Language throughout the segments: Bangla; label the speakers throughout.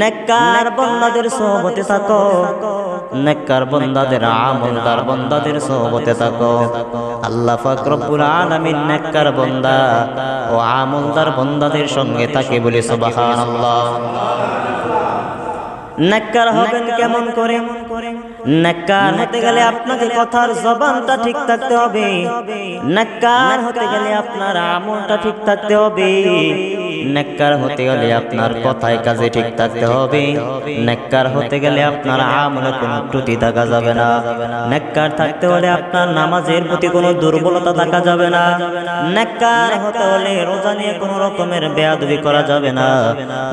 Speaker 1: নেককার বন্দাদের সোহবতে থাকো নেককার বন্দাদের আমলদার বন্দাদের সোহবতে থাকো আল্লাহ পাক রব্বুল আলামিন নেককার বন্দা ও আমলদার বন্দাদের সঙ্গে থাকে বলে সুবহানাল্লাহ নেককার হবেন কেমন করে নাক্কার হতে গেলে আপনাকে কথার জবানটা ঠিক থাকতে হবে নাক্কার হতে গেলে আপনার আমলটা ঠিক থাকতে হবে নেককার হতে গেলে আপনার কথায় কাজে ঠিক থাকতে হবে নেককার হতে গেলে আপনার আমলে কোনো ত্রুটি দেখা যাবে না নেককার থাকতে হলে আপনার নামাজের প্রতি কোনো দুর্বলতা দেখা যাবে না নেককার হতে হলে রোজা নিয়ে কোনো রকমের বেয়াদবি করা যাবে না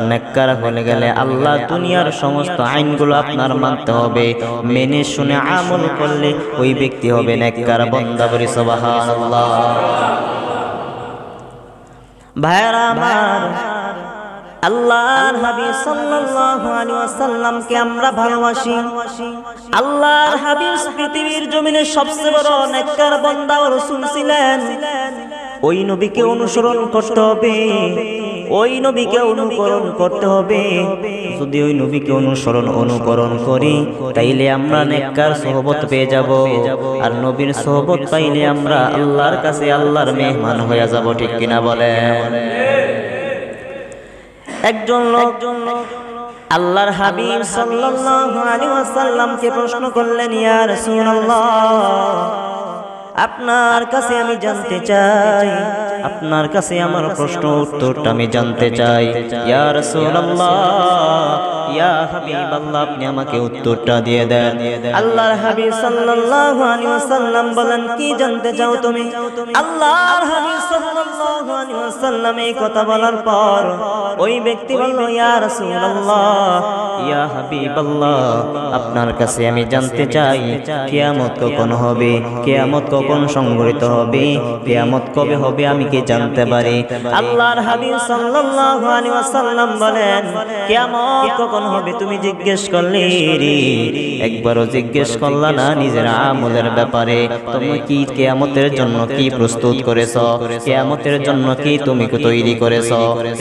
Speaker 1: নেককার হলে গেলে আল্লাহ দুনিয়ার সমস্ত আইনগুলো আপনার মানতে হবে মেনে শুনে আমল করলে ওই ব্যক্তি হবে নেককার বন্দাবরি সবাহ আল্লাহ ভাইরা আমার আল্লাহর নবী সাল্লাল্লাহু আলাইহি ওয়াসাল্লামকে আমরা ভালোবাসি আল্লাহর হাবিব পৃথিবীর জমিনে সবচেয়ে বড় নেককার বান্দা ও রাসূল ছিলেন ওই নবীকে অনুসরণ করতে হবে ওই নবীকে অনুকরণ করতে হবে যদি ওই নবীকে অনুসরণ অনুকরণ করি তাইলে আমরা নেককার সহবত পেয়ে যাব আর নবীর সহবত পাইলে আমরা আল্লাহর কাছে আল্লাহর মেহমান হয়ে যাব ঠিক কিনা বলে একজন লোক আল্লাহর হাবিব সাল্লাল্লাহু আলাইহি ওয়াসাল্লামকে প্রশ্ন করলেন ইয়া রাসূলুল্লাহ আপনার কাছে আমি জানতে চাই আপনার কাছে আমার প্রশ্ন উত্তরটা আমি জানতে চাই ইয়া রাসূলুল্লাহ আপনি আমাকে উত্তরটা দিয়ে দেন আল্লাহর হাবিব সাল্লাল্লাহু আলাইহি ওয়াসাল্লাম বলেন কি জানতে চাও তুমি আল্লাহর হাবিব সাল্লাল্লাহু আলাইহি ওয়াসাল্লাম এই কথা বলার পর ওই ব্যক্তি বলল ইয়া রাসূলুল্লাহ ইয়া আপনার কাছে আমি জানতে চাই কিয়ামত কখন হবে কিয়ামত কখন সংঘটিত হবে কিয়ামত কবে হবে আমি কি জানতে পারি আল্লাহর হাবিব সাল্লাল্লাহু আলাইহি ওয়াসাল্লাম বলেন কিয়ামত কখন কেমন হবে তুমি জিজ্ঞেস করলে একবারও জিজ্ঞেস করলা না নিজের আমলের ব্যাপারে তুমি কি কেয়ামতের জন্য কি প্রস্তুত করেছ কেয়ামতের জন্য কি তুমি তৈরি করেছ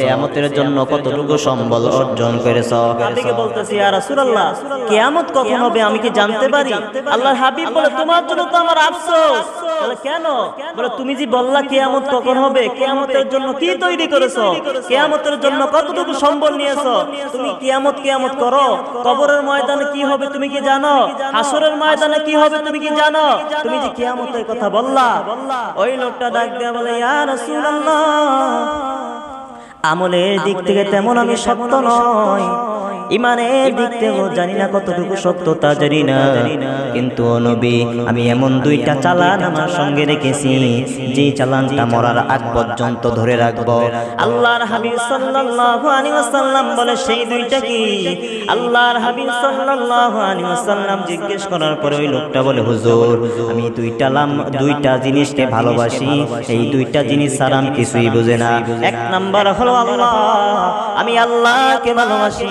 Speaker 1: কেয়ামতের জন্য কতটুকু সম্বল অর্জন করেছ কেয়ামত কখন হবে আমি কি জানতে পারি আল্লাহ হাবিব বলে তোমার জন্য তো আমার আফসোস কেন বলে তুমি যে বললা কেয়ামত কখন হবে কেয়ামতের জন্য কি তৈরি করেছ কেয়ামতের জন্য কতটুকু সম্বল নিয়েছ তুমি কেয়ামত কেয়ামত করো কবরের ময়দানে কি হবে তুমি কি জানো আসরের ময়দানে কি হবে তুমি কি জানো তুমি যে কিয়ামতের কথা বললা ওই লোকটা ডাক দেয়া বলে ইয়া রাসূলুল্লাহ আমলের দিক থেকে তেমন আমি সত্য নয় ইমানের দিক থেকেও জানি না কতটুকু সত্যতা জানি না কিন্তু নবী আমি এমন দুইটা চালান আমার সঙ্গে রেখেছি যে চালানটা মরার আগ পর্যন্ত ধরে রাখবো আল্লাহর হাবিব সাল্লাল্লাহু আলাইহি ওয়াসাল্লাম বলে সেই দুইটা কি আল্লাহর হাবিব সাল্লাল্লাহু আলাইহি ওয়াসাল্লাম জিজ্ঞেস করার পরে ওই লোকটা বলে হুজুর আমি দুইটা লাম দুইটা জিনিসকে ভালোবাসি এই দুইটা জিনিস ছাড়া আমি কিছুই বুঝে না এক নাম্বার হলো আল্লাহ আমি আল্লাহকে ভালোবাসি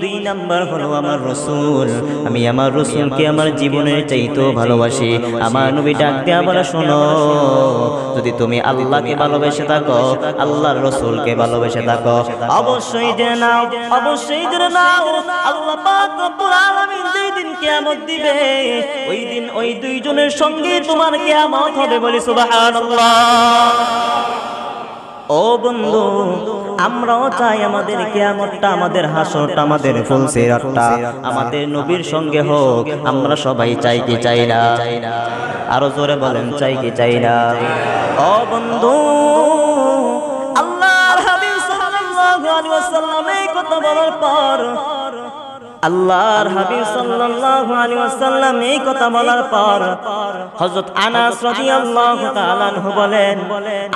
Speaker 1: দুই নাম্বার হলো আমার রসুল আমি আমার রসুলকে আমার জীবনের চাইতেও ভালোবাসি আমার নবী ডাকতে আবার শোনো যদি তুমি আল্লাহকে ভালোবেসে থাকো আল্লাহর রসুলকে ভালোবেসে থাকো অবশ্যই যে নাও অবশ্যই যে নাও আল্লাহ পাক রব্বুল আলামিন যেই দিন কিয়ামত দিবে ওই দিন ওই দুইজনের সঙ্গে তোমার কিয়ামত হবে বলি সুবহানাল্লাহ ও বন্ধু আমরাও চাই আমাদের কেয়ামতটা আমাদের হাসরটা আমাদের ফুলসিরাতটা আমাদের নবীর সঙ্গে হোক আমরা সবাই চাই কি চাই না আরো জোরে বলেন চাই কি চাই না ও বন্ধু আল্লাহর হাবিব সাল্লাল্লাহু আলাইহি ওয়াসাল্লাম কথা বলার পর আল্লাহর হাবিব সাল্লাল্লাহু আলাইহি ওয়াসাল্লাম এই কথা বলার পর হযরত আনাস রাদিয়াল্লাহু তাআলা আনহু বলেন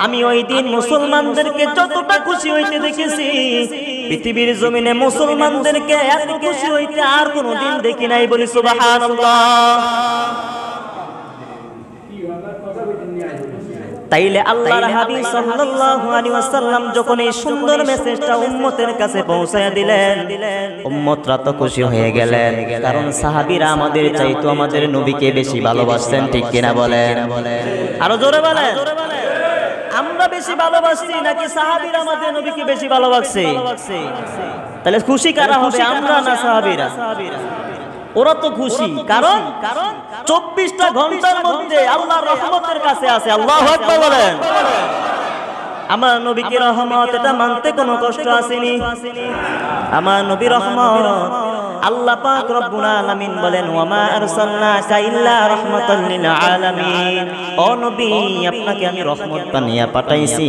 Speaker 1: আমি ওই দিন মুসলমানদেরকে যতটা খুশি হইতে দেখেছি পৃথিবীর জমিনে মুসলমানদেরকে এত খুশি হইতে আর কোনোদিন দেখি নাই বলি সুবহানাল্লাহ তাইলে আল্লাহর হাবিব সাল্লাল্লাহু আলাইহি ওয়াসাল্লাম যখন এই সুন্দর মেসেজটা উম্মতের কাছে পৌঁছায়া দিলেন উম্মতরা তো খুশি হয়ে গেলেন কারণ সাহাবীরা আমাদের চাইতো আমাদের নবীকে বেশি ভালোবাসতেন ঠিক কিনা বলেন আরো জোরে বলেন আমরা বেশি ভালোবাসছি নাকি সাহাবীরা আমাদের নবীকে বেশি ভালোবাসছে তাহলে খুশি কারা হবে আমরা না সাহাবীরা সাহাবীরা ওরা তো খুশি কারণ কারণ চব্বিশটা ঘন্টার মধ্যে আল্লাহ রহমতের কাছে আছে আল্লাহ বলেন আমার নবীকে রহমত এটা মানতে কোনো কষ্ট আসেনি আমার নবী রহমত আল্লাহ পাক রব্বুল আলামিন বলেন ওয়া মা আরসালনাকা ইল্লা রাহমাতাল লিল আলামিন ও নবী আপনাকে আমি রহমত বানিয়ে পাঠাইছি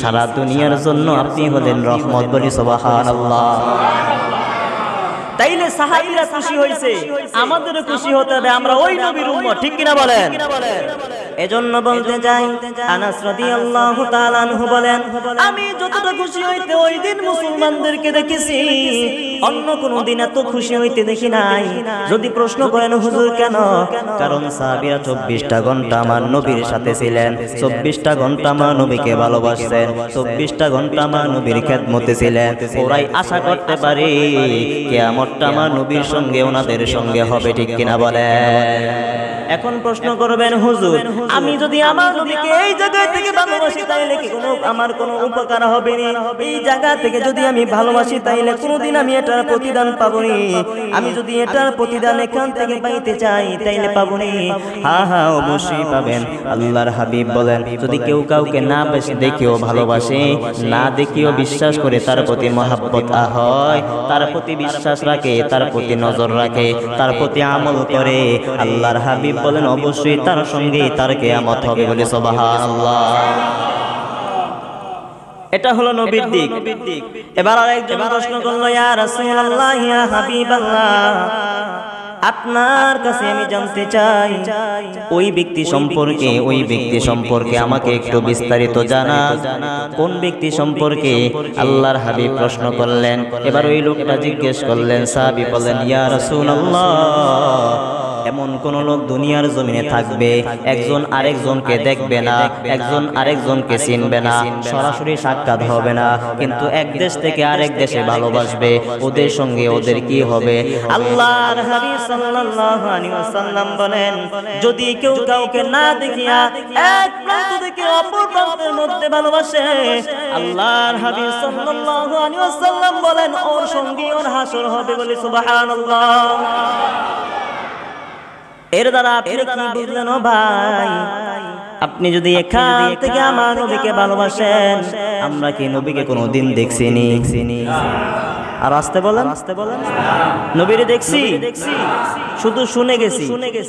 Speaker 1: সারা দুনিয়ার জন্য আপনি হলেন রহমত বলি সুবহানাল্লাহ সুবহানাল্লাহ সাহাবিরা খুশি হয়েছে আমাদেরও খুশি হতে হবে আমরা ওই নবীর উম্মত ঠিক কিনা বলেন এজন্য বলতে যাই আনাস রাদি আল্লাহ তালানহু বলেন আমি যতটা খুশি হইতে ওই দিন মুসলমানদেরকে দেখেছি অন্য কোনো দিন এত খুশি হইতে দেখি নাই যদি প্রশ্ন করেন হুজুর কেন কারণ সাহাবীরা চব্বিশটা ঘন্টা আমার নবীর সাথে ছিলেন চব্বিশটা ঘন্টা আমার নবীকে ভালোবাসেন চব্বিশটা ঘন্টা আমার নবীর খেদমতে ছিলেন ওরাই আশা করতে পারি কেয়ামতটা আমার নবীর সঙ্গে ওনাদের সঙ্গে হবে ঠিক কিনা বলেন এখন প্রশ্ন করবেন হুজুর আমি যদি আমার নবীকে এই জায়গা থেকে ভালোবাসি তাইলে কি কোনো আমার কোনো উপকার হবে না এই জায়গা থেকে যদি আমি ভালোবাসি তাইলে কোনোদিন আমি এটার প্রতিদান পাবো নি আমি যদি এটার প্রতিদান এখান থেকে পাইতে চাই তাইলে পাবো নি হ্যাঁ হ্যাঁ অবশ্যই পাবেন আল্লাহর হাবিব বলেন যদি কেউ কাউকে না বেশি দেখেও ভালোবাসে না দেখেও বিশ্বাস করে তার প্রতি মহাব্বত হয় তার প্রতি বিশ্বাস রাখে তার প্রতি নজর রাখে তার প্রতি আমল করে আল্লাহর হাবিব হাবিব বলেন অবশ্যই তার সঙ্গে তার কেয়ামত হবে বলে সবাহ এটা হলো নবীর দিক এবার আর একজন প্রশ্ন করলো ইয়া রাসূলুল্লাহ ইয়া হাবিবাল্লাহ আপনার কাছে আমি জানতে চাই ওই ব্যক্তি সম্পর্কে ওই ব্যক্তি সম্পর্কে আমাকে একটু বিস্তারিত জানা কোন ব্যক্তি সম্পর্কে আল্লাহর হাবিব প্রশ্ন করলেন এবার ওই লোকটা জিজ্ঞেস করলেন সাহাবী বলেন ইয়া রাসূলুল্লাহ এমন কোন লোক দুনিয়ার জমিনে থাকবে একজন আরেকজনকে দেখবে না একজন আরেকজনকে চিনবে না সরাসরি সাক্ষাৎ হবে না কিন্তু এক দেশ থেকে আরেক দেশে ভালোবাসবে ওদের সঙ্গে ওদের কি হবে আল্লাহর বলেন যদি কেউ কাউকে না দেখিয়া এক প্রান্ত থেকে অপর প্রান্তের মধ্যে ভালোবাসে আল্লাহর হাবিব সাল্লাল্লাহু আলাইহি ওয়াসাল্লাম বলেন ওর সঙ্গে ওর হাসর হবে বলে সুবহানাল্লাহ এর দ্বারা আপনি কি বুঝলেন ভাই আপনি যদি এখান থেকে আমার নবীকে ভালোবাসেন আমরা কি নবীকে দেখছি দেখছিনি আর আসতে বলেন আসতে বলেন নবীর দেখছি শুধু শুনে গেছি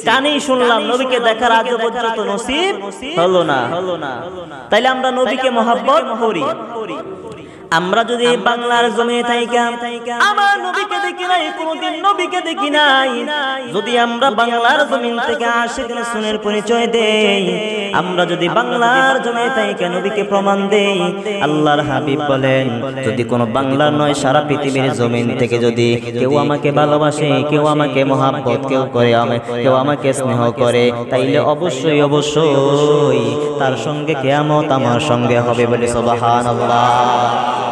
Speaker 1: কানেই শুনলাম নবীকে দেখার আজ পর্যন্ত নসিব হলো না হলো না তাইলে আমরা নবীকে মহাব্বত করি আমরা যদি বাংলার জমিনে থাইকা আমার নবীকে দেখি নাই কোনদিন নবীকে দেখি নাই যদি আমরা বাংলার জমিন থেকে আশিক সুনের পরিচয় দেই আমরা যদি বাংলার জমিনে থাইকা নবীকে প্রমাণ দেই আল্লাহর হাবিব বলেন যদি কোনো বাংলা নয় সারা পৃথিবীর জমিন থেকে যদি কেউ আমাকে ভালোবাসে কেউ আমাকে মহাব্বত কেউ করে কেউ আমাকে স্নেহ করে তাইলে অবশ্যই অবশ্যই তার সঙ্গে কেয়ামত আমার সঙ্গে হবে বলে সুবহানাল্লাহ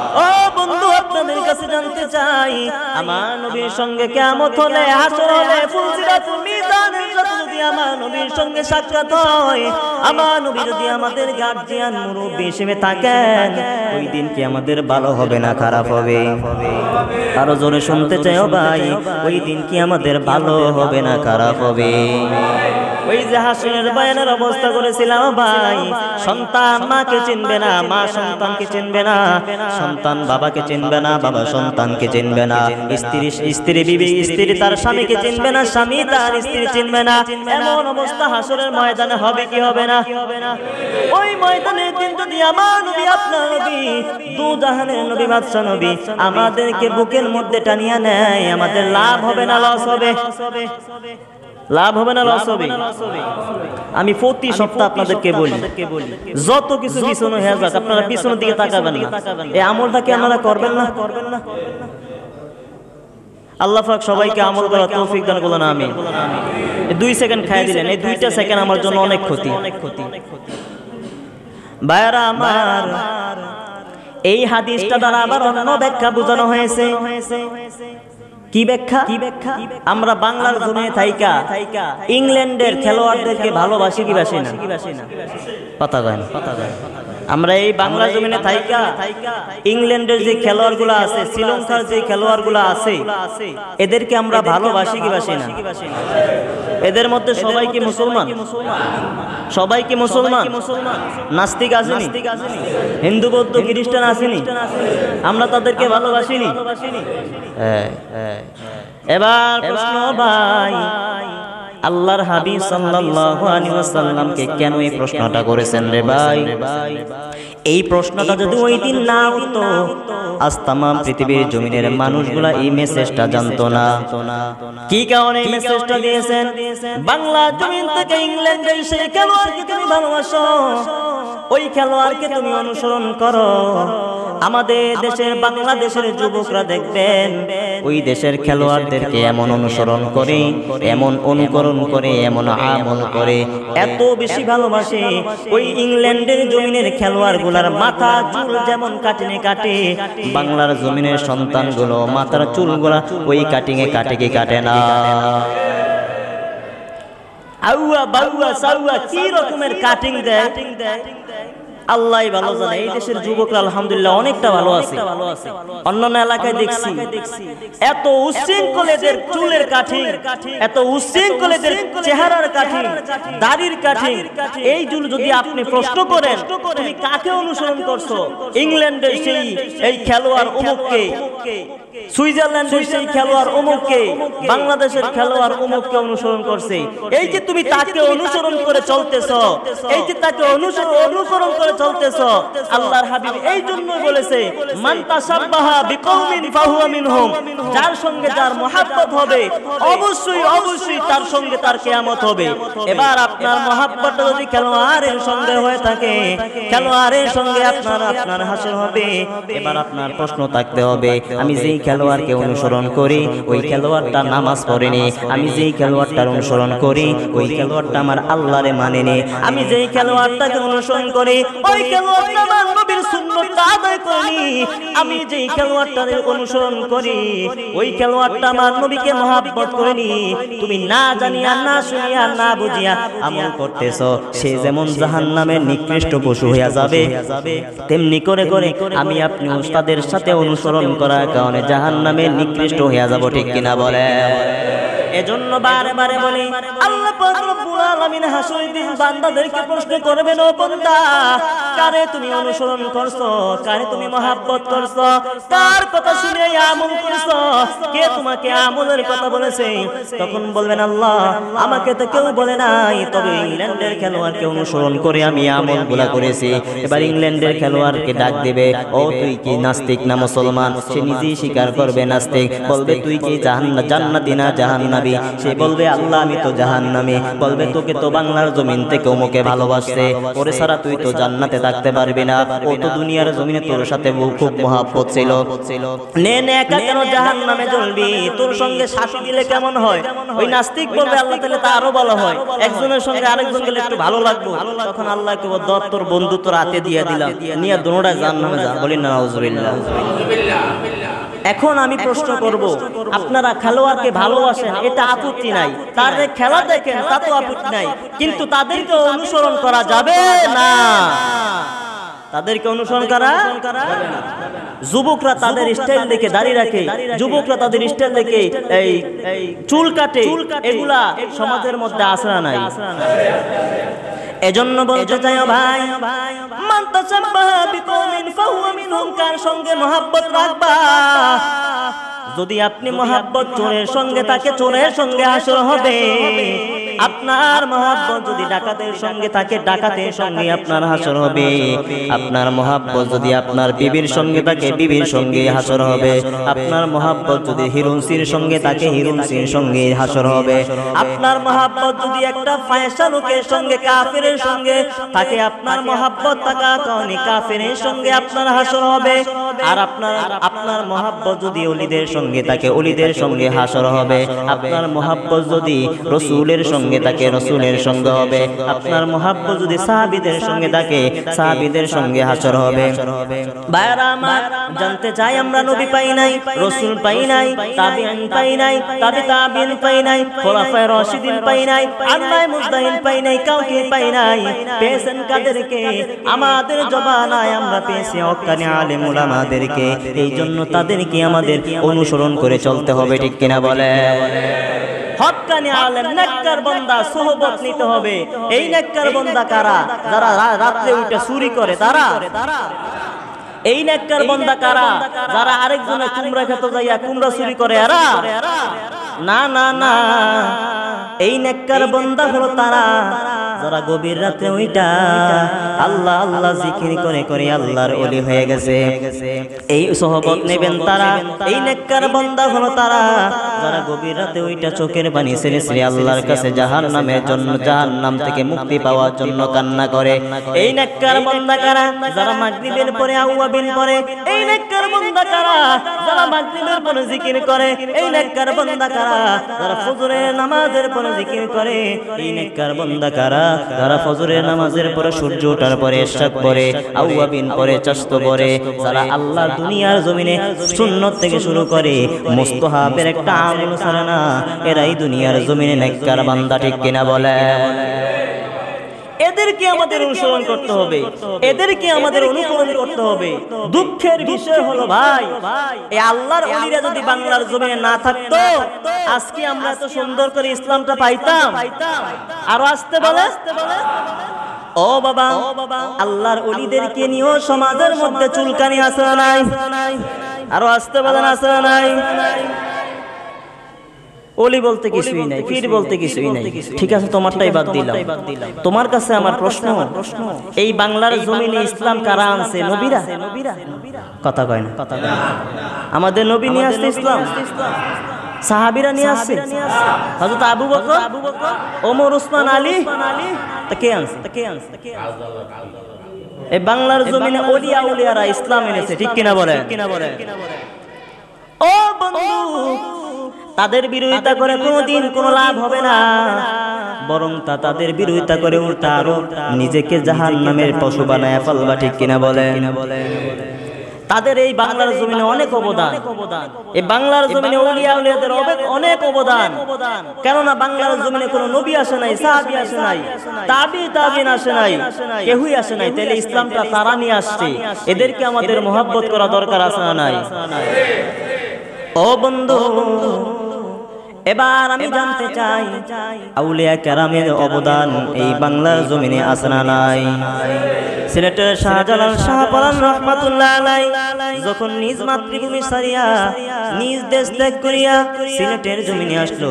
Speaker 1: নাই আমার নবীর সঙ্গে কিয়ামত হলে হাসর হলে সঙ্গে সাক্ষাৎ হয় যদি আমাদের হিসেবে ওই দিন কি আমাদের ভালো হবে না খারাপ হবে আরো জোরে শুনতে চাই ভাই দিন কি আমাদের ভালো হবে না খারাপ হবে ওই যে হাসিনের বায়নের অবস্থা করেছিলাম ভাই সন্তান মাকে চিনবে না মা সন্তানকে চিনবে না সন্তান বাবাকে চিনবে না বাবা সন্তানকে চিনবে না স্ত্রী স্ত্রী বিবি স্ত্রী তার স্বামীকে চিনবে না স্বামী তার স্ত্রী চিনবে না এমন অবস্থা হাসনের ময়দানে হবে কি হবে না ওই ময়দানে দিন যদি আমার নবী আপনার নবী দু জাহানের নবী বাদশা নবী আমাদেরকে বুকের মধ্যে টানিয়া নেয় আমাদের লাভ হবে না লস হবে লাভ হবে না লস হবে আমি প্রতি সপ্তাহ আপনাদেরকে বলি যত কিছু পিছনে হয়ে যাক আপনারা পিছনের দিকে তাকাবেন না এই আমলটা কি আপনারা করবেন না করবেন না আল্লাহ পাক সবাইকে আমল করা তৌফিক দান করলেন আমি দুই সেকেন্ড খাই দিলেন এই দুইটা সেকেন্ড আমার জন্য অনেক ক্ষতি অনেক ক্ষতি ভাইরা আমার এই হাদিসটা দ্বারা আবার অন্য ব্যাখ্যা বোঝানো হয়েছে কি ব্যাখ্যা কি ব্যাখ্যা আমরা বাংলার জমিনে থাইকা ইংল্যান্ডের খেলোয়াড়দেরকে ভালোবাসি কি বাসি না পাতা না পাতা গান আমরা এই বাংলা জমিনে থাইকা ইংল্যান্ডের যে খেলোয়াড়গুলো আছে শ্রীলঙ্কার যে খেলোয়াড়গুলো আছে এদেরকে আমরা ভালোবাসি কি বাসি না এদের মধ্যে সবাই কি মুসলমান সবাই কি মুসলমান নাস্তিক আসেনি হিন্দু বৌদ্ধ খ্রিস্টান আসেনি আমরা তাদেরকে ভালোবাসিনি হ্যাঁ, হ্যাঁ, হ্যাঁ। এবার প্রশ্ন ভাই আল্লাহর হাবিব সাল্লাল্লাহু আলাইহি ওয়াসাল্লামকে কেন এই প্রশ্নটা করেছেন রে ভাই এই প্রশ্নটা যদি ওই দিন না হতো আজ তাম পৃথিবীর জমিনের মানুষগুলা এই মেসেজটা জানতো না কি কারণে এই মেসেজটা দিয়েছেন বাংলা জমিন থেকে ইংল্যান্ডে সেই খেলোয়াড়কে তুমি ভালোবাসো ওই খেলোয়াড়কে তুমি অনুসরণ করো আমাদের দেশের বাংলাদেশের যুবকরা দেখবেন ওই দেশের খেলোয়াড়দেরকে এমন অনুসরণ করে এমন অনুকরণ অনুকরণ করে এমন আমল করে এত বেশি ভালোবাসে ওই ইংল্যান্ডের জমিনের খেলোয়াড় গুলার মাথা চুল যেমন কাটিনে কাটে বাংলার জমিনের সন্তান গুলো মাথার চুল গুলা ওই কাটিং এ কাটে কি কাটে না আউয়া বাউয়া সাউয়া কি রকমের কাটিং দেয় আল্লাহ ভালো জানে এই দেশের যুবকরা আলহামদুলিল্লাহ অনেকটা ভালো আছে অন্যান্য এলাকায় দেখছি এত উশৃঙ্খল এদের চুলের কাঠি এত উশৃঙ্খল এদের চেহারার কাঠি দাড়ির কাঠি এই জুল যদি আপনি প্রশ্ন করেন তুমি কাকে অনুসরণ করছো ইংল্যান্ডের সেই এই খেলোয়াড় অমুককে সুইজারল্যান্ডের সেই খেলোয়াড় অমুককে বাংলাদেশের খেলোয়াড় অমুককে অনুসরণ করছে এই যে তুমি তাকে অনুসরণ করে চলতেছ এই যে তাকে অনুসরণ অনুসরণ করে চলতেছ আল্লাহর হাবিব এই জন্য বলেছে মান তাসাব্বাহা বিকৌমিন ফাহুয়া মিনহুম যার সঙ্গে যার মহাব্বত হবে অবশ্যই অবশ্যই তার সঙ্গে তার কিয়ামত হবে এবার আপনার মহাব্বত যদি খেলোয়াড়ের সঙ্গে হয়ে থাকে খেলোয়াড়ের সঙ্গে আপনার আপনার হবে এবার আপনার প্রশ্ন থাকতে হবে আমি যেই খেলোয়াড়কে অনুসরণ করি ওই খেলোয়াড়টা নামাজ পড়েনি আমি যেই খেলোয়াড়টার অনুসরণ করি ওই খেলোয়াড়টা আমার আল্লাহরে মানেনি আমি যেই খেলোয়াড়টাকে অনুসরণ করি আমি অনুসরণ করি ওই খেলোয়াড়টা আমার নবীকে মহাব্বত করিনি তুমি না জানিয়া না শুনিয়া না বুঝিয়া আমল করতেছ সে যেমন জাহান্নামের নিকৃষ্ট পশু হইয়া যাবে তেমনি করে করে আমি আপনি উস্তাদের সাথে অনুসরণ করার কারণে নামে নিকৃষ্ট হইয়া যাব ঠিক কিনা বলে এজন্য বলি আল্লাহ পাক রব্বুল আলামিন বান্দাদেরকে প্রশ্ন বান্দা কারে তুমি অনুসরণ করছো কারে তুমি করছো কার কথা শুনে আমল করছো কে তোমাকে আমলের কথা বলেছে তখন বলবেন আল্লাহ আমাকে তো কেউ বলে নাই তবে ইংল্যান্ডের খেলোয়াড়কে অনুসরণ করে আমি আমল গুলা করেছি এবার ইংল্যান্ডের খেলোয়াড়কে ডাক দেবে ও তুই কি নাস্তিক না মুসলমান সে নিজেই স্বীকার করবে নাস্তিক বলবে তুই কি জাহান্ন জান্নাতি না জাহান্ন যাবি সে বলবে আল্লাহ আমি তো জাহান নামে বলবে তোকে তো বাংলার জমিন থেকে অমুকে ভালোবাসছে ওরে সারা তুই তো জান্নাতে থাকতে পারবি না ও তো দুনিয়ার জমিনে তোর সাথে খুব মহাপত ছিল সঙ্গে শাসন দিলে কেমন হয় ওই নাস্তিক আল্লাহ তা আরো ভালো হয় একজনের সঙ্গে ভালো লাগবে আল্লাহ তোর হাতে দিয়ে দিলাম নিয়ে নামে বলি না এখন আমি প্রশ্ন করব আপনারা খেলোয়াড়কে ভালোবাসেন এটা আপত্তি নাই তার খেলা দেখেন তা তো আপত্তি নাই কিন্তু তাদেরকে অনুসরণ করা যাবে না তাদেরকে অনুসরণ করা যুবকরা তাদের স্টাইল দেখে দাঁড়িয়ে রাখে যুবকরা তাদের স্টাইল দেখে এই চুল কাটে এগুলা সমাজের মধ্যে আসরা নাই এজন্য বলতে চাই ভাই কার সঙ্গে mohabbat রাখবা যদি আপনি মহাব্বত চোরের সঙ্গে তাকে চোরের সঙ্গে আসর হবে আপনার মহাব্বত যদি ডাকাতের সঙ্গে থাকে ডাকাতের সঙ্গে আপনার হাসর হবে আপনার মহাব্বত যদি আপনার বিবির সঙ্গে থাকে বিবির সঙ্গে হাসর হবে আপনার মহাব্বত যদি হিরুনসির সঙ্গে থাকে হিরুনসির সঙ্গে হাসর হবে আপনার মহাব্বত যদি একটা ফায়সা লোকের সঙ্গে কাফিরের সঙ্গে থাকে আপনার মহাব্বত থাকা কারণে কাফিরের সঙ্গে আপনার হাসর হবে আর আপনার আপনার মহাব্বত যদি অলিদের সঙ্গে থাকে অলিদের সঙ্গে হাসর হবে আপনার মহাব্বত যদি রসুলের সঙ্গে সঙ্গে তাকে রসুলের সঙ্গে হবে আপনার মহাব্ব যদি সাহাবিদের সঙ্গে থাকে সাহাবিদের সঙ্গে হাসর হবে জানতে চাই আমরা নবী পাই নাই রসুল পাই নাই পাই নাই তাবি তাবিন পাই নাই পাই নাই আল্লাহ মুজদাহিন পাই নাই কাউকে পাই নাই পেয়েছেন কাদেরকে আমাদের জবানায় আমরা পেয়েছি অকানে এই জন্য তাদেরকে আমাদের অনুসরণ করে চলতে হবে ঠিক কিনা বলে হকানি আলেম নেককার বান্দা সোহবত নিতে হবে এই নেককার বান্দা কারা যারা রাত্রে উঠে চুরি করে তারা এই নেককার বন্দা কারা যারা আরেকজনের কুমড়া খেতে যাইয়া কুমড়া চুরি করে এরা না না না এই নেককার বন্দা হলো তারা যারা গভীর রাতে ওইটা আল্লাহ আল্লাহ জিকির করে করে আল্লাহর ওলি হয়ে গেছে এই সহবত নেবেন তারা এই নেককার বন্দা হলো তারা যারা গভীর রাতে ওইটা চোখের পানি ছেড়ে শ্রী আল্লাহর কাছে জাহান নামের জন্য জাহান নাম থেকে মুক্তি পাওয়ার জন্য কান্না করে এই নেককার বন্দা কারা যারা মাগরিবের পরে আউয়া দিন পরে এই নেককার বান্দা কারা যারা মাগরিবের পরে জিকির করে এই নেককার বান্দা কারা যারা ফজরের নামাজের পরে জিকির করে এই নেককার বান্দা কারা যারা ফজরের নামাজের পরে সূর্য ওঠার পরে ইশরাক পরে আউয়াবিন পরে চাস্ত পরে যারা আল্লাহ দুনিয়ার জমিনে সুন্নত থেকে শুরু করে মুস্তাহাবের একটা আমল ছাড়া না এরাই দুনিয়ার জমিনে নেককার বান্দা ঠিক কিনা বলে এদেরকে আমাদের অনুসরণ করতে হবে এদেরকে আমাদের অনুসরণ করতে হবে দুঃখের বিষয় হলো ভাই এই আল্লাহর অলিরা যদি বাংলার জমিনে না থাকতো আজকে আমরা এত সুন্দর করে ইসলামটা পাইতাম আরো আসতে বলে ও বাবা আল্লাহর অলিদেরকে নিয়েও সমাজের মধ্যে চুলকানি আসে নাই আরো আসতে বলেন আসে নাই অলি বলতে কিছুই নাই পীর বলতে কিছুই নাই ঠিক আছে তোমারটাই বাদ দিলাম তোমার কাছে আমার প্রশ্ন এই বাংলার জমিনে ইসলাম কারা আনছে নবীরা কথা কয় না আমাদের নবী নিয়ে আসছে ইসলাম সাহাবিরা নিয়ে আসছে হযরত আবু বকর ওমর ওসমান আলী তা কে আনছে তা কে আনছে তা কে এই বাংলার জমিনে ওলিয়া ওলিয়ারা ইসলাম এনেছে ঠিক কিনা বলে কিনা বলে ও বন্ধু তাদের বিরোধিতা করে কোনোদিন কোনো লাভ হবে না বরং তা তাদের বিরোধিতা করে উল্টা আরো নিজেকে জাহান নামের পশু বানায় ফেলবা ঠিক কিনা বলে তাদের এই বাংলার জমিনে অনেক অবদান এই বাংলার জমিনে উলিয়া উলিয়াদের অনেক অবদান কেননা বাংলার জমিনে কোনো নবী আসে নাই সাহাবি আসে নাই তাবি তাবিন আসে নাই কেউই আসে নাই তাহলে ইসলামটা তারা নিয়ে আসছে এদেরকে আমাদের মোহাব্বত করা দরকার আসে নাই ও বন্ধু এবার আমি জানতে চাই আউলিয়া কেরামের অবদান এই বাংলার জমিনে আসনা নাই সিলেটের শাহজালাল শাহ শাহপালান রহমাতুল্লাহ আলাই যখন নিজ মাতৃভূমি সারিয়া নিজ দেশ ত্যাগ করিয়া সিলেটের জমিনে আসলো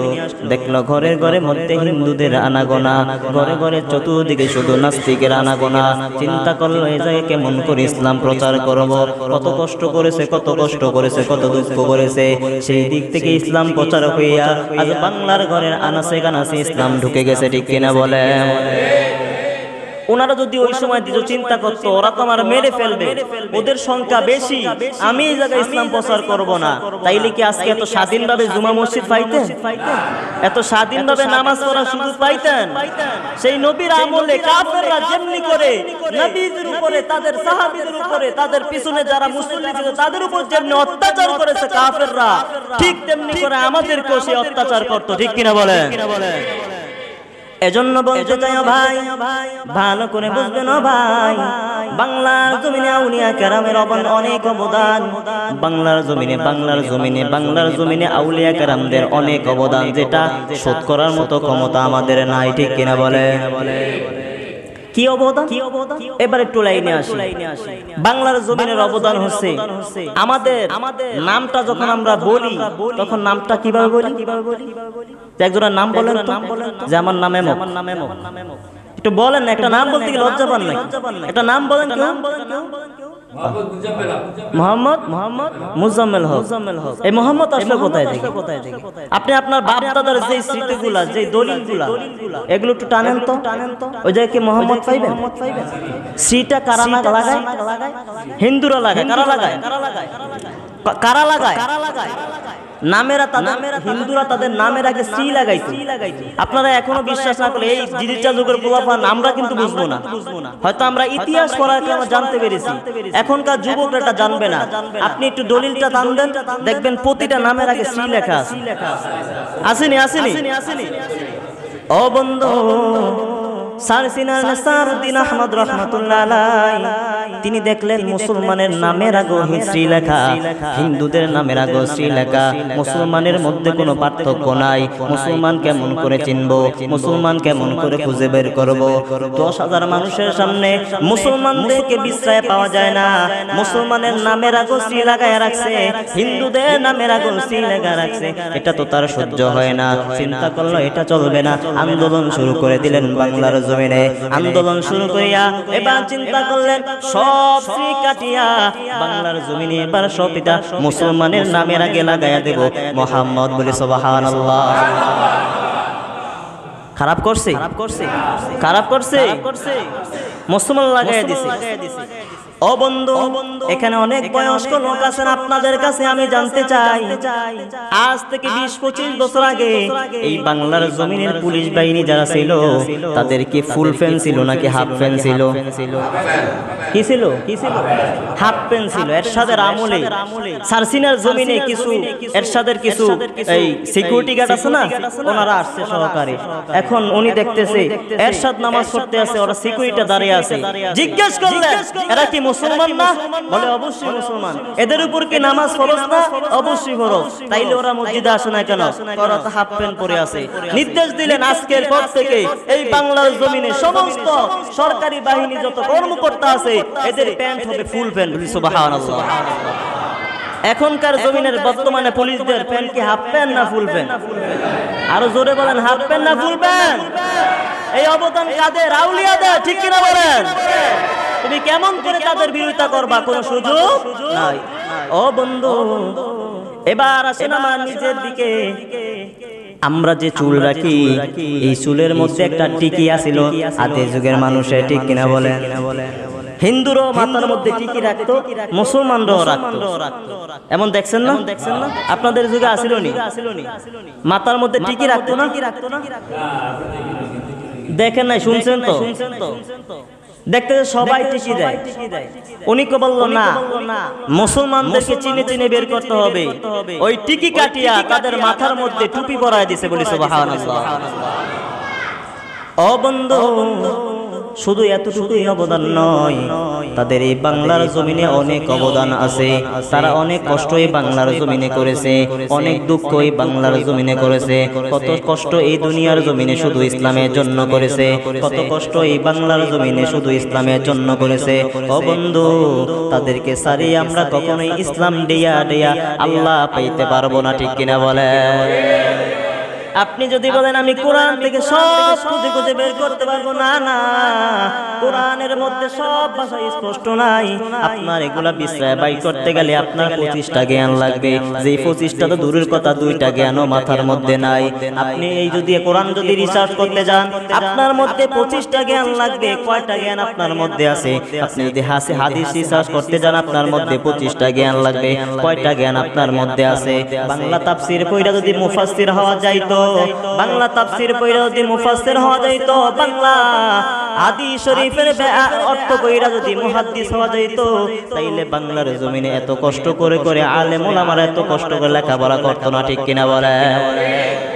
Speaker 1: দেখলো ঘরে ঘরে মধ্যে হিন্দুদের আনাগোনা ঘরে ঘরে চতুর্দিকে শুধু নাস্তিকের আনাগোনা চিন্তা করলো এ জায়গায় কেমন করে ইসলাম প্রচার করব কত কষ্ট করেছে কত কষ্ট করেছে কত দুঃখ করেছে সেই দিক থেকে ইসলাম প্রচার হইয়া আজ বাংলার ঘরের আনাসে গানাসে ইসলাম ঢুকে গেছে ঠিক কিনা বলে ওনারা যদি ওই সময় কিছু চিন্তা করতো ওরা তো আমার মেরে ফেলবে ওদের সংখ্যা বেশি আমি এই জায়গায় ইসলাম প্রচার করব না তাইলে কি আজকে এত স্বাধীনভাবে জুমা মসজিদ পাইতেন এত স্বাধীনভাবে নামাজ পড়ার সুযোগ পাইতেন সেই নবীর আমলে কাফেররা যেমনি করে নবীদের উপরে তাদের সাহাবীদের উপরে তাদের পিছনে যারা মুসল্লি ছিল তাদের উপর যেমনি অত্যাচার করেছে কাফেররা ঠিক তেমনি করে আমাদেরকেও সেই অত্যাচার করতো ঠিক কিনা বলেন কিনা বলেন এজন্য বলতে চাই ভাই ভালো করে বুঝবেন ভাই বাংলার জমিনে আউলিয়া কেরামের অবন অনেক অবদান বাংলার জমিনে বাংলার জমিনে বাংলার জমিনে আউলিয়া কেরামদের অনেক অবদান যেটা শোধ করার মতো ক্ষমতা আমাদের নাই ঠিক কিনা বলে কি অবদান কি অবদান এবারে একটু লাইনে আসি বাংলার জমিনের অবদান হচ্ছে আমাদের আমাদের নামটা যখন আমরা বলি তখন নামটা কিভাবে বলি কিভাবে বলি একজনের নাম বলেন নাম বলেন যে আমার নামে মো আমার নাম এমক একটু বলেন একটা নাম বলতে গেলে লজ্জা পান না একটা নাম বলেন নাম বলেন মোহাম্মদ মোহাম্মদ মুজাম্মেল হক এই মোহাম্মদ কোথায় আপনি আপনার যে স্মৃতিগুলা যে দলিলগুলা এগুলো একটু টানেন তো টানেন তো ওই জায়গায় কারা লাগায় নামেরা তাদের হিন্দুরা তাদের নামের আগে শ্রী লাগাইতো আপনারা এখনো বিশ্বাস না করলে এই জিরিচা যুগের পোলাফান আমরা কিন্তু বুঝবো না হয়তো আমরা ইতিহাস পড়ার আমরা জানতে পেরেছি এখনকার যুবকরা এটা জানবে না আপনি একটু দলিলটা টানবেন দেখবেন প্রতিটা নামের আগে শ্রী লেখা আছে আসেনি আসেনি আসেনি ও বন্ধু তিনি দেখলেন মুসলমানের নামের আগে হিস্ট্রি লেখা হিন্দুদের নামের আগে শ্রী লেখা মুসলমানের মধ্যে কোনো পার্থক্য নাই মুসলমান কেমন করে চিনব মুসলমান কেমন করে খুঁজে বের করব দশ হাজার মানুষের সামনে মুসলমানদেরকে বিশ্রয় পাওয়া যায় না মুসলমানের নামের আগে শ্রী লাগায় রাখছে হিন্দুদের নামের আগে শ্রী লেখা রাখছে এটা তো তার সহ্য হয় না চিন্তা করলো এটা চলবে না আন্দোলন শুরু করে দিলেন বাংলার জমিনে আন্দোলন শুরু করিয়া এবার চিন্তা করলেন সব শ্রী কাটিয়া বাংলার জমিনে এবার সপিতা মুসলমানের নামের আগে লাগাইয়া দেব মোহাম্মদ বলে সবাহান খারাপ করছে খারাপ করছে খারাপ করছে মুসলমান লাগাইয়া দিছে ও এখানে অনেক বয়স্ক লোক আছেন আপনাদের কাছে আমি জানতে চাই আজ থেকে বিশ পঁচিশ বছর আগে এই বাংলার জমিনের পুলিশ বাহিনী যারা ছিল তাদের কি ফুল ফ্যান ছিল নাকি হাফ ফ্যান ছিল কি ছিল কি ছিল কিছু কিছু এখন উনি দেখতেছে এরশাদ নামাজ পড়তে আছে ওরা সিকিউরিটি আছে জিজ্ঞেস করলেন এরা কি মুসলমান না বলে অবশ্যই মুসলমান এদের উপর কি নামাজ ফরজ না অবশ্যই ফরজ তাইলে ওরা মসজিদে আসে না কেন করাতে হাফ প্যান্ট পরে আছে নির্দেশ দিলেন আজকের পর থেকে এই বাংলার জমিনে সমস্ত সরকারি বাহিনী যত কর্মকর্তা আছে এদের প্যান্ট হবে ফুল প্যান্ট সুবহানাল্লাহ এখনকার জমিনের বর্তমানে পুলিশদের প্যান্ট কি হাফ প্যান্ট না ফুল প্যান্ট আরো জোরে বলেন হাফ প্যান্ট না ফুল প্যান্ট এই অবদান কাদের আউলিয়াদের ঠিক কিনা বলেন তুমি কেমন করে তাদের বিরোধিতা করবা কোন সুযোগ নাই ও বন্ধু এবার আসেন আমার নিজের দিকে আমরা যে চুল রাখি এই চুলের মধ্যে একটা টিকি আছিল আতে যুগের মানুষে ঠিক কিনা বলে হিন্দুরও মাথার মধ্যে টিকি রাখতো মুসলমানরাও রাখতো এমন দেখছেন না দেখছেন না আপনাদের যুগে আসিল নি মাথার মধ্যে টিকি রাখতো না দেখেন নাই শুনছেন তো শুনছেন তো দেখতে যে সবাই টিকি দেয় উনি কো বললো না মুসলমানদেরকে চিনে চিনে বের করতে হবে ওই টিকি কাটিয়া তাদের মাথার মধ্যে টুপি পরায় দিছে বলি সুবহানাল্লাহ ও বন্ধু শুধু এতটুকুই অবদান নয় তাদের এই বাংলার জমিনে অনেক অবদান আছে তারা অনেক কষ্ট এই বাংলার জমিনে করেছে অনেক দুঃখ এই বাংলার জমিনে করেছে কত কষ্ট এই দুনিয়ার জমিনে শুধু ইসলামের জন্য করেছে কত কষ্ট এই বাংলার জমিনে শুধু ইসলামের জন্য করেছে ও বন্ধু তাদেরকে সারি আমরা কখনোই ইসলাম ডিয়া ডিয়া আল্লাহ পাইতে পারবো না ঠিক কিনা বলে আপনি যদি বলেন আমি কোরআন থেকে সব খুঁজে খুঁজে বের করতে পারবো না না কোরআনের মধ্যে সব ভাষা স্পষ্ট নাই আপনার এগুলা বিশ্রায় বাই করতে গেলে আপনার পঁচিশটা জ্ঞান লাগবে যে পঁচিশটা তো দূরের কথা দুইটা জ্ঞানও মাথার মধ্যে নাই আপনি এই যদি কোরআন যদি রিসার্চ করতে যান আপনার মধ্যে পঁচিশটা জ্ঞান লাগবে কয়টা জ্ঞান আপনার মধ্যে আছে আপনি যদি হাসি হাদিস রিসার্চ করতে যান আপনার মধ্যে পঁচিশটা জ্ঞান লাগবে কয়টা জ্ঞান আপনার মধ্যে আছে বাংলা তাফসির কইরা যদি মুফাসসির হওয়া যাইতো বাংলা তাফসির কইরা যদি মুফাসসির হওয়া যাইত বাংলা আদি শরীফের অর্থ কইরা যদি মুহাদ্দিস হওয়া যাইত তাইলে বাংলার জমিনে এত কষ্ট করে করে আলেম ওলামারা এত কষ্ট করে লেখাপড়া করতো না ঠিক কিনা বলে